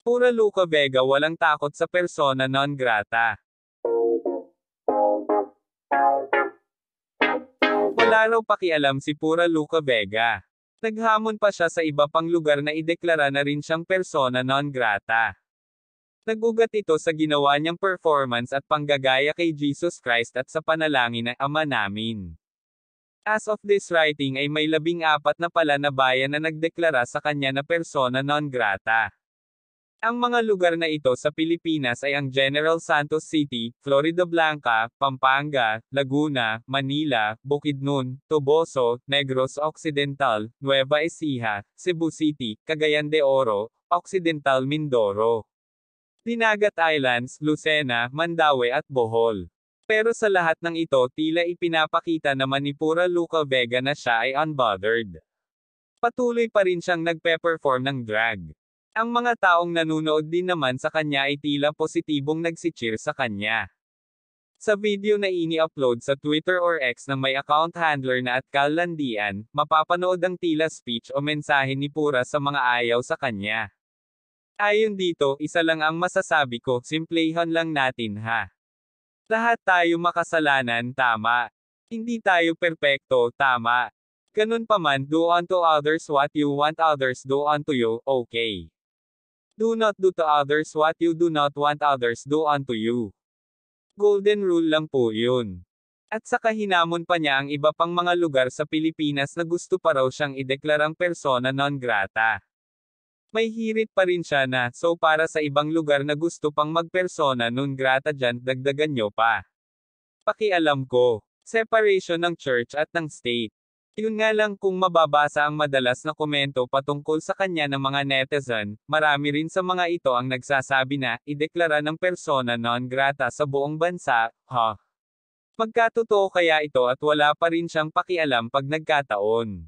Pura Luca Vega walang takot sa persona non grata. Wala raw pakialam si Pura Luca Vega. Naghamon pa siya sa iba pang lugar na ideklara na rin siyang persona non grata. Nagugat ito sa ginawa niyang performance at panggagaya kay Jesus Christ at sa panalangin ng Ama namin. As of this writing ay may labing apat na pala na bayan na nagdeklara sa kanya na persona non grata. Ang mga lugar na ito sa Pilipinas ay ang General Santos City, Florida Blanca, Pampanga, Laguna, Manila, Bukidnon, Toboso, Negros Occidental, Nueva Ecija, Cebu City, Cagayan de Oro, Occidental Mindoro. Dinagat Islands, Lucena, Mandaue at Bohol. Pero sa lahat ng ito tila ipinapakita na Manipura Luca Vega na siya ay unbothered. Patuloy pa rin siyang nagpe-perform ng drag. Ang mga taong nanunood din naman sa kanya ay tila positibong nagsi-cheer sa kanya. Sa video na ini-upload sa Twitter or X ng may account handler na at Kalandian, mapapanood ang tila speech o mensahe ni Pura sa mga ayaw sa kanya. Ayon dito, isa lang ang masasabi ko, simplehan lang natin ha. Lahat tayo makasalanan, tama. Hindi tayo perpekto, tama. Ganun pa man, do unto others what you want others do unto you, okay. Do not do to others what you do not want others do unto you. Golden rule lang po yun. At saka hinamon pa niya ang iba pang mga lugar sa Pilipinas na gusto pa raw siyang ideklarang persona non grata. May hirit pa rin siya na, so para sa ibang lugar na gusto pang magpersona non grata dyan, dagdagan nyo pa. Pakialam ko. Separation ng church at ng state. Yun nga lang kung mababasa ang madalas na komento patungkol sa kanya ng mga netizen, marami rin sa mga ito ang nagsasabi na, ideklara ng persona non grata sa buong bansa, ha? Huh? Magkatotoo kaya ito at wala pa rin siyang pakialam pag nagkataon.